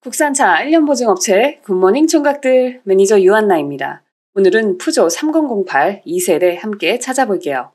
국산차 1년 보증 업체 굿모닝 총각들 매니저 유한나입니다. 오늘은 푸조 3008 2세대 함께 찾아볼게요.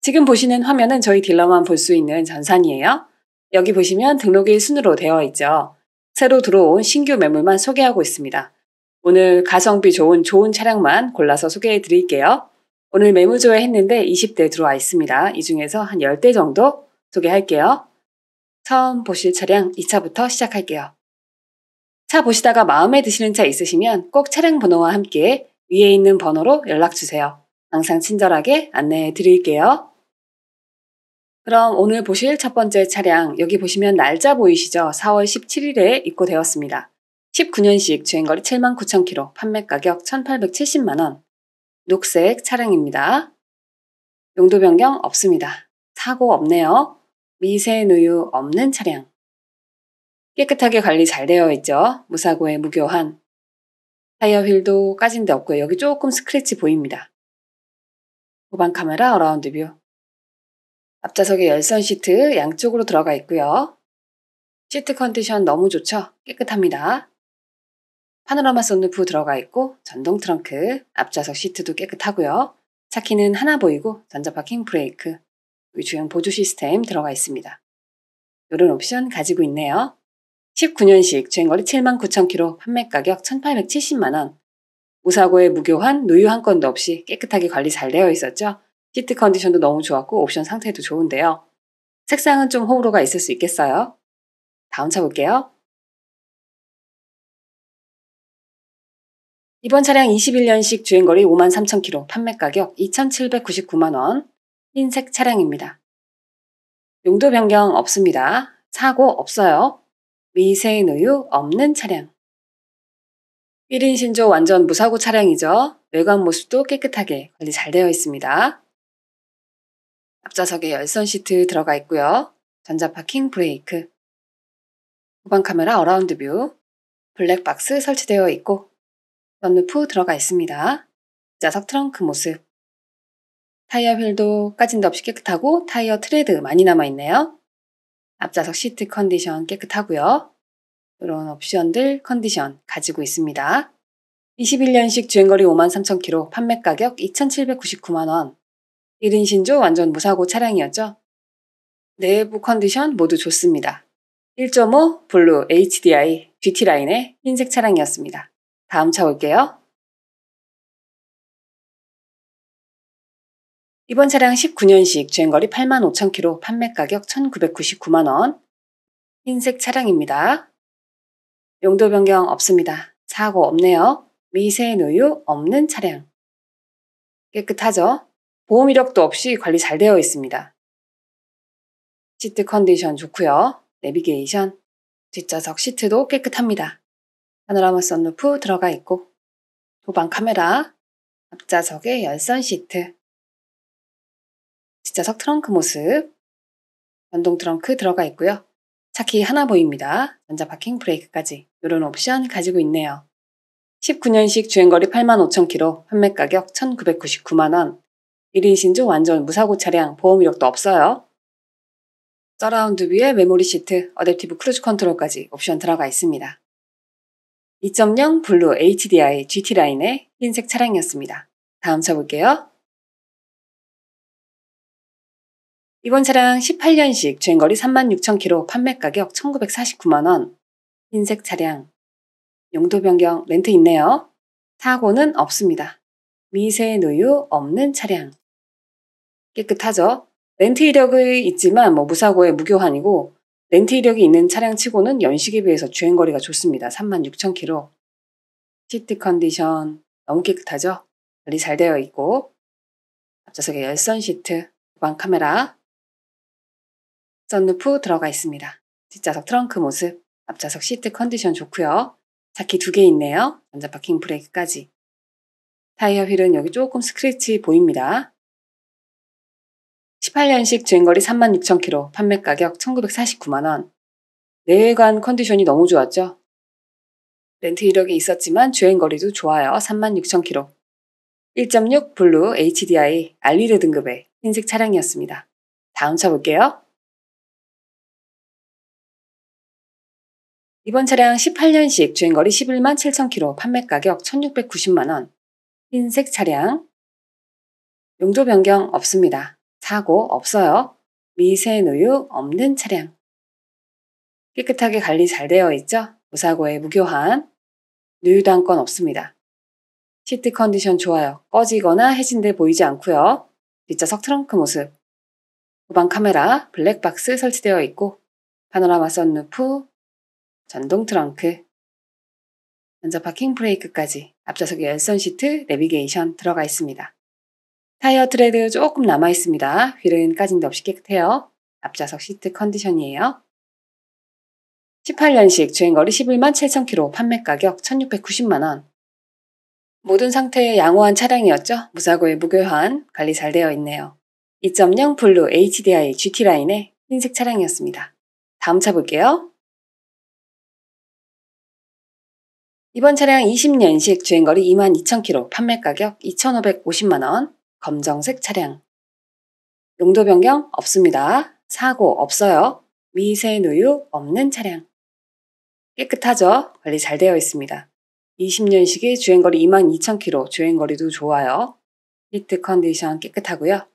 지금 보시는 화면은 저희 딜러만 볼 수 있는 전산이에요. 여기 보시면 등록일 순으로 되어 있죠. 새로 들어온 신규 매물만 소개하고 있습니다. 오늘 가성비 좋은 좋은 차량만 골라서 소개해 드릴게요. 오늘 매물 조회했는데 20대 들어와 있습니다. 이 중에서 한 10대 정도 소개할게요. 처음 보실 차량 2차부터 시작할게요. 차 보시다가 마음에 드시는 차 있으시면 꼭 차량 번호와 함께 위에 있는 번호로 연락 주세요. 항상 친절하게 안내해 드릴게요. 그럼 오늘 보실 첫 번째 차량 여기 보시면 날짜 보이시죠? 4월 17일에 입고되었습니다. 19년식 주행거리 7 9 0 0 0 k m 판매가격 1,870만 원. 녹색 차량입니다. 용도 변경 없습니다. 사고 없네요. 미세누유 없는 차량. 깨끗하게 관리 잘 되어 있죠. 무사고에 무교환 타이어 휠도 까진 데 없고요. 여기 조금 스크래치 보입니다. 후방 카메라 어라운드 뷰. 앞좌석에 열선 시트 양쪽으로 들어가 있고요. 시트 컨디션 너무 좋죠? 깨끗합니다. 파노라마 선루프 들어가 있고 전동 트렁크, 앞좌석 시트도 깨끗하고요. 차키는 하나 보이고 전자 파킹 브레이크, 주행 보조 시스템 들어가 있습니다. 이런 옵션 가지고 있네요. 19년식 주행거리 7만 9천 킬로 판매 가격 1,870만 원. 무사고에 무교한 노유 한 건도 없이 깨끗하게 관리 잘 되어 있었죠. 시트 컨디션도 너무 좋았고 옵션 상태도 좋은데요. 색상은 좀 호불호가 있을 수 있겠어요. 다음 차 볼게요. 이번 차량 21년식 주행거리 53,000km, 판매가격 2,799만원, 흰색 차량입니다. 용도 변경 없습니다. 사고 없어요. 미세인 우유 없는 차량 1인 신조 완전 무사고 차량이죠. 외관 모습도 깨끗하게 관리 잘 되어 있습니다. 앞좌석에 열선 시트 들어가 있고요. 전자 파킹 브레이크, 후방 카메라 어라운드 뷰, 블랙박스 설치되어 있고 런루프 들어가 있습니다. 좌석 트렁크 모습, 타이어 휠도 까진 데 없이 깨끗하고 타이어 트레드 많이 남아있네요. 앞좌석 시트 컨디션 깨끗하고요. 이런 옵션들 컨디션 가지고 있습니다. 21년식 주행거리 53,000km, 판매 가격 2,799만원. 1인 신조 완전 무사고 차량이었죠. 내부 컨디션 모두 좋습니다. 1.5 블루 HDI GT 라인의 흰색 차량이었습니다. 다음 차 올게요. 이번 차량 19년식 주행거리 8 5 0 0 0 k m 판매 가격 1,999만 원. 흰색 차량입니다. 용도 변경 없습니다. 사고 없네요. 미세 누유 없는 차량. 깨끗하죠? 보험 이력도 없이 관리 잘 되어 있습니다. 시트 컨디션 좋고요. 내비게이션, 뒷좌석 시트도 깨끗합니다. 파노라마 선루프 들어가 있고 도방 카메라, 앞좌석에 열선 시트, 진짜 석 트렁크 모습, 전동 트렁크 들어가 있고요. 차키 하나 보입니다. 전자 파킹 브레이크까지 이런 옵션 가지고 있네요. 19년식 주행거리 85,000km, 판매 가격 1,999만원, 1인 신조 완전 무사고 차량 보험 이력도 없어요. 서라운드 뷰에 메모리 시트, 어댑티브 크루즈 컨트롤까지 옵션 들어가 있습니다. 2.0 블루 HDI GT 라인의 흰색 차량이었습니다. 다음 차 볼게요. 이번 차량 18년식 주행거리 36,000km 판매가격 1949만원 흰색 차량 용도 변경 렌트 있네요. 사고는 없습니다. 미세 누유 없는 차량 깨끗하죠? 렌트 이력이 있지만 뭐무사고의 무교환이고 렌트 이력이 있는 차량 치고는 연식에 비해서 주행거리가 좋습니다. 36,000km 시트 컨디션 너무 깨끗하죠? 관리 잘 되어 있고 앞좌석에 열선 시트, 후방 카메라, 썬루프 들어가 있습니다. 뒷좌석 트렁크 모습, 앞좌석 시트 컨디션 좋고요. 자키 두 개 있네요. 전자 파킹 브레이크까지. 타이어 휠은 여기 조금 스크래치 보입니다. 18년식 주행거리 36,000km, 판매 가격 1,949만원. 내외관 컨디션이 너무 좋았죠? 렌트 이력이 있었지만 주행거리도 좋아요. 36,000km. 1.6 블루 HDI 알리르 등급의 흰색 차량이었습니다. 다음 차 볼게요. 이번 차량 18년식 주행거리 11만 7천 킬로 판매가격 1690만원 흰색 차량 용도 변경 없습니다. 사고 없어요. 미세누유 없는 차량 깨끗하게 관리 잘 되어 있죠? 무사고에 무교한 누유당권 없습니다. 시트 컨디션 좋아요. 꺼지거나 해진데 보이지 않고요. 뒷좌석 트렁크 모습 후방 카메라 블랙박스 설치되어 있고 파노라마 선루프 전동 트렁크, 먼저 파킹 브레이크까지 앞좌석 열선 시트 내비게이션 들어가 있습니다. 타이어 트레드 조금 남아 있습니다. 휠은 까진 데 없이 깨끗해요. 앞좌석 시트 컨디션이에요. 18년식 주행거리 11만 7,000km 판매 가격 1,690만원. 모든 상태에 양호한 차량이었죠. 무사고에 무교환 관리 잘 되어 있네요. 2.0 블루 HDI GT 라인의 흰색 차량이었습니다. 다음 차 볼게요. 이번 차량 20년식 주행거리 22,000km 판매가격 2,550만원 검정색 차량 용도 변경 없습니다. 사고 없어요. 미세누유 없는 차량 깨끗하죠? 관리 잘 되어 있습니다. 20년식의 주행거리 22,000km 주행거리도 좋아요. 시트 컨디션 깨끗하고요.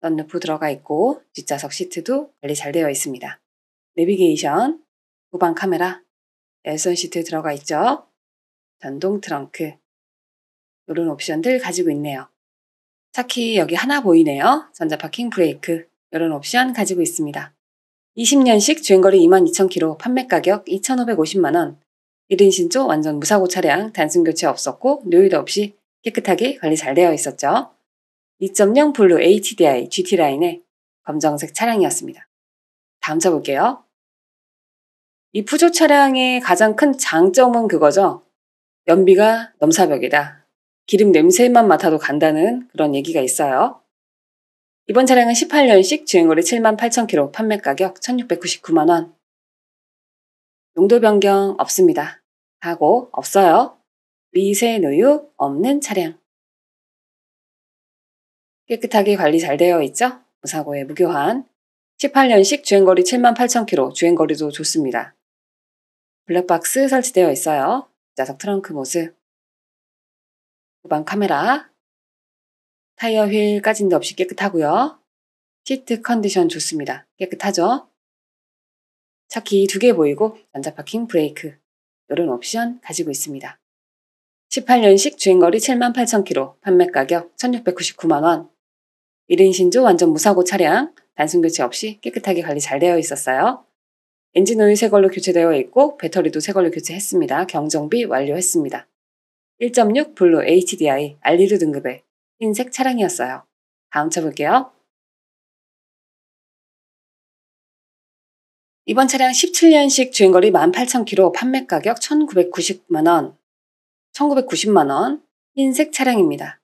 썬루프 들어가 있고 뒷좌석 시트도 관리 잘 되어 있습니다. 내비게이션, 후방 카메라, 열선 시트 들어가 있죠. 전동 트렁크. 이런 옵션들 가지고 있네요. 차키 여기 하나 보이네요. 전자 파킹 브레이크. 이런 옵션 가지고 있습니다. 20년식 주행거리 22,000km 판매 가격 2,550만원. 1인 신조 완전 무사고 차량 단순 교체 없었고 노이도 없이 깨끗하게 관리 잘 되어 있었죠. 2.0 블루 HDI GT 라인의 검정색 차량이었습니다. 다음 차 볼게요. 이 푸조 차량의 가장 큰 장점은 그거죠. 연비가 넘사벽이다. 기름 냄새만 맡아도 간다는 그런 얘기가 있어요. 이번 차량은 18년식 주행거리 7 8 0 0 0 k m 판매 가격 1,699만 원. 용도 변경 없습니다. 하고 없어요. 미세 누유 없는 차량. 깨끗하게 관리 잘 되어 있죠? 무사고에 무교환. 18년식 주행거리 7 8 0 0 0 k m 주행거리도 좋습니다. 블랙박스 설치되어 있어요. 자석 트렁크 모습, 후방 카메라, 타이어 휠 까진 데 없이 깨끗하고요. 시트 컨디션 좋습니다. 깨끗하죠? 차키 두 개 보이고 전자 파킹 브레이크 이런 옵션 가지고 있습니다. 18년식 주행거리 78,000km, 판매 가격 1,699만원. 1인 신조 완전 무사고 차량, 단순 교체 없이 깨끗하게 관리 잘 되어 있었어요. 엔진오일 새 걸로 교체되어 있고 배터리도 새 걸로 교체했습니다. 경정비 완료했습니다. 1.6 블루 HDI 알리루 등급의 흰색 차량이었어요. 다음 차 볼게요. 이번 차량 17년식 주행거리 18,000km 판매가격 1,990만원, 1,990만원 흰색 차량입니다.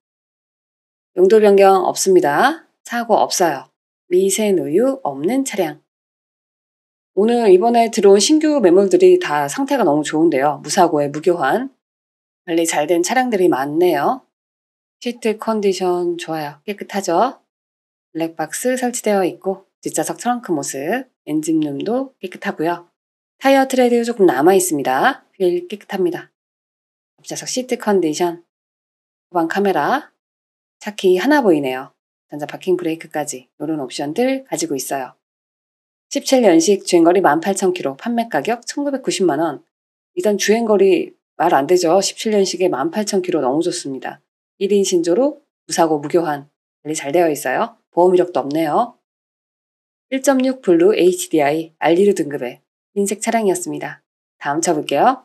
용도 변경 없습니다. 사고 없어요. 미세누유 없는 차량. 오늘 이번에 들어온 신규 매물들이 다 상태가 너무 좋은데요. 무사고에 무교환. 관리 잘 된 차량들이 많네요. 시트 컨디션 좋아요. 깨끗하죠? 블랙박스 설치되어 있고 뒷좌석 트렁크 모습, 엔진룸도 깨끗하고요. 타이어 트레드 조금 남아 있습니다. 휠 깨끗합니다. 앞좌석 시트 컨디션, 후방 카메라, 차키 하나 보이네요. 전자 파킹 브레이크까지 이런 옵션들 가지고 있어요. 17년식 주행거리 18,000km, 판매가격 1990만원. 이단 주행거리 말 안 되죠. 17년식에 18,000km 너무 좋습니다. 1인 신조로 무사고 무교환. 관리 잘 되어 있어요. 보험 이력도 없네요. 1.6 블루 HDI 알리르 등급의 흰색 차량이었습니다. 다음 차 볼게요.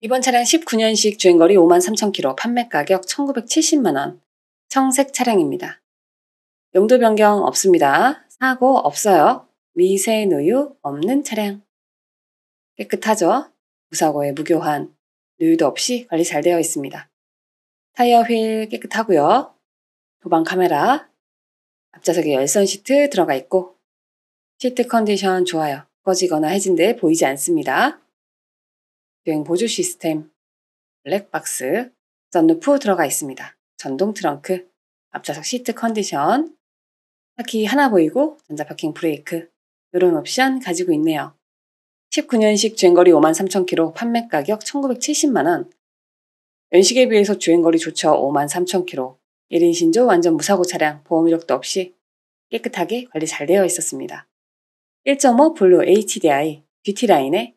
이번 차량 19년식 주행거리 53,000km, 판매가격 1970만원. 청색 차량입니다. 용도 변경 없습니다. 사고 없어요. 미세누유 없는 차량. 깨끗하죠? 무사고에 무교한 누유도 없이 관리 잘 되어 있습니다. 타이어 휠 깨끗하고요. 도방 카메라, 앞좌석에 열선 시트 들어가 있고 시트 컨디션 좋아요. 꺼지거나 해진데 보이지 않습니다. 주행 보조 시스템, 블랙박스, 선루프 들어가 있습니다. 전동 트렁크, 앞좌석 시트 컨디션 바퀴 하나 보이고 전자파킹 브레이크 이런 옵션 가지고 있네요. 19년식 주행거리 53,000km 판매 가격 1970만원 연식에 비해서 주행거리 좋죠 53,000km 1인 신조 완전 무사고 차량 보험 이력도 없이 깨끗하게 관리 잘 되어 있었습니다. 1.5 블루 HDI GT 라인의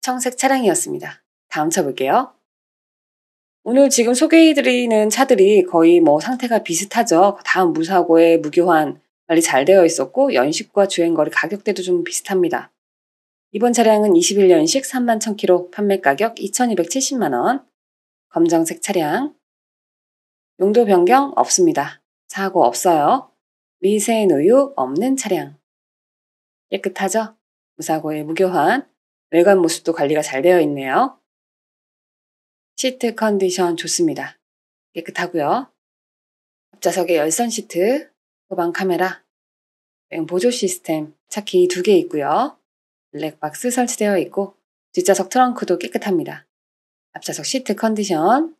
청색 차량이었습니다. 다음 차 볼게요. 오늘 지금 소개해드리는 차들이 거의 뭐 상태가 비슷하죠. 다음 무사고의 무교환, 관리 잘 되어 있었고 연식과 주행거리 가격대도 좀 비슷합니다. 이번 차량은 21년식 3만 1000km 판매 가격 2270만원. 검정색 차량. 용도 변경 없습니다. 사고 없어요. 미세한 우유 없는 차량. 깨끗하죠? 무사고에 무교환. 외관 모습도 관리가 잘 되어 있네요. 시트 컨디션 좋습니다. 깨끗하고요. 앞좌석에 열선 시트, 소방 카메라, 보조 시스템, 차키 두 개 있고요. 블랙박스 설치되어 있고 뒷좌석 트렁크도 깨끗합니다. 앞좌석 시트 컨디션,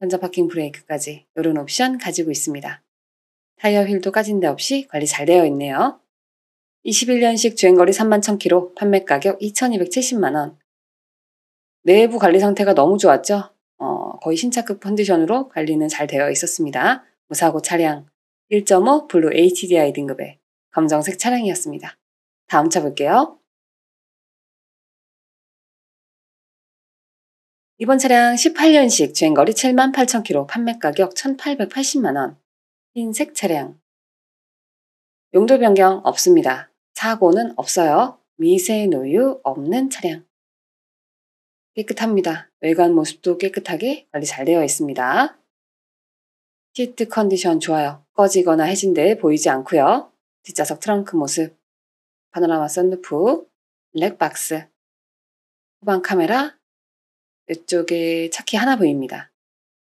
현자 파킹 브레이크까지 이런 옵션 가지고 있습니다. 타이어 휠도 까진 데 없이 관리 잘 되어 있네요. 21년식 주행거리 31,000km, 판매가격 2,270만원. 내부 관리 상태가 너무 좋았죠? 어, 거의 신차급 컨디션으로 관리는 잘 되어 있었습니다. 무사고 차량, 1.5 블루 HDI 등급의 검정색 차량이었습니다. 다음 차 볼게요. 이번 차량 18년식 주행거리 7만 8천 킬로 판매가격 1,880만원 흰색 차량 용도 변경 없습니다. 사고는 없어요. 미세 노유 없는 차량 깨끗합니다. 외관 모습도 깨끗하게 관리 잘 되어 있습니다. 시트 컨디션 좋아요. 꺼지거나 해진 데 보이지 않고요. 뒷좌석 트렁크 모습, 파노라마 썬루프, 렉박스, 후방 카메라, 이쪽에 차키 하나 보입니다.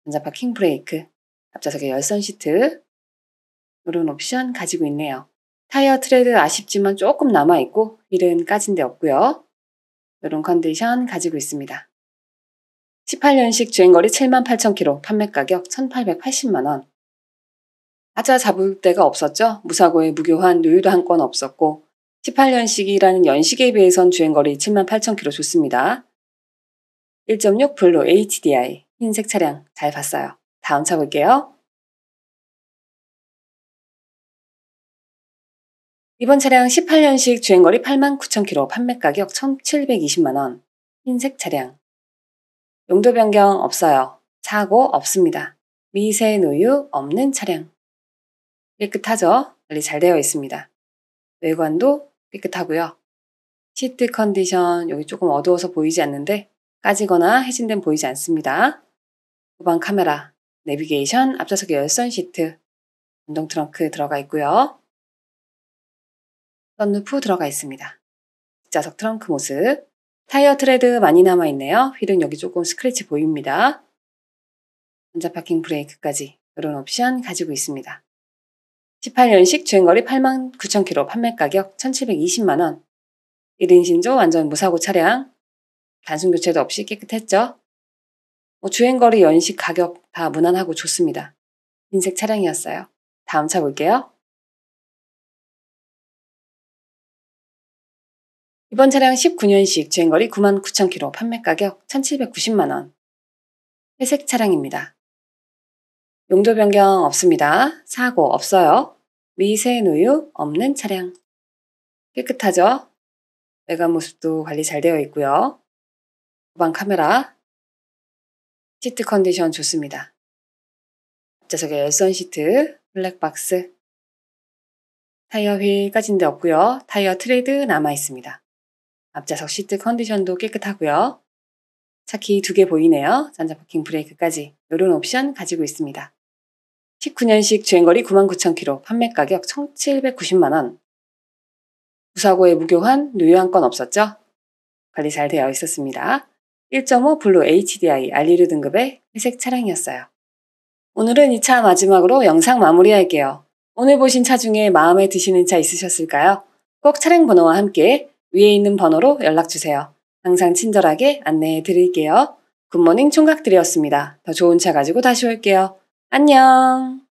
전자파 킹 브레이크, 앞좌석에 열선 시트, 이런 옵션 가지고 있네요. 타이어 트레드 아쉽지만 조금 남아있고, 일은 까진 데 없고요. 이런 컨디션 가지고 있습니다. 18년식 주행거리 7 8 0 0 0 k m 판매가격 1,880만 원. 아자 잡을 데가 없었죠. 무사고에 무교한 노유도한 건 없었고 18년식이라는 연식에 비해선 주행거리 7 8 0 0 0 k m 좋습니다. 1.6 블루 HDI 흰색 차량 잘 봤어요. 다음 차 볼게요. 이번 차량 18년식 주행거리 8 9 0 0 0 k m 판매가격 1,720만원. 흰색 차량. 용도 변경 없어요. 사고 없습니다. 미세 노유 없는 차량. 깨끗하죠? 관리 잘 되어 있습니다. 외관도 깨끗하고요. 시트 컨디션 여기 조금 어두워서 보이지 않는데 까지거나 해진된 보이지 않습니다. 후방 카메라, 내비게이션, 앞좌석의 열선 시트, 운동 트렁크 들어가 있고요. 썬루프 들어가 있습니다. 뒷좌석 트렁크 모습, 타이어 트레드 많이 남아있네요. 휠은 여기 조금 스크래치 보입니다. 전자 파킹 브레이크까지 이런 옵션 가지고 있습니다. 18년식 주행거리 8 9 0 0 0 k m 판매 가격 1,720만원 1인 신조 완전 무사고 차량 단순 교체도 없이 깨끗했죠. 뭐 주행거리 연식 가격 다 무난하고 좋습니다. 흰색 차량이었어요. 다음 차 볼게요. 이번 차량 19년식 주행거리 99,000km 판매가격 1,790만원. 회색 차량입니다. 용도 변경 없습니다. 사고 없어요. 미세 누유 없는 차량. 깨끗하죠? 외관 모습도 관리 잘 되어 있고요. 후방 카메라, 시트 컨디션 좋습니다. 앞좌석에 열선 시트, 블랙박스, 타이어 휠 까진 데 없고요. 타이어 트레이드 남아 있습니다. 앞좌석 시트 컨디션도 깨끗하고요. 차키 두 개 보이네요. 잔자파킹 브레이크까지 이런 옵션 가지고 있습니다. 19년식 주행거리 99,000km, 판매가격 1,790만원. 무사고에 무교환, 누유한 건 없었죠? 관리 잘 되어 있었습니다. 1.5 블루 HDI 알리르 등급의 회색 차량이었어요. 오늘은 이 차 마지막으로 영상 마무리할게요. 오늘 보신 차 중에 마음에 드시는 차 있으셨을까요? 꼭 차량 번호와 함께 위에 있는 번호로 연락주세요. 항상 친절하게 안내해 드릴게요. 굿모닝 총각들이었습니다. 더 좋은 차 가지고 다시 올게요. 안녕!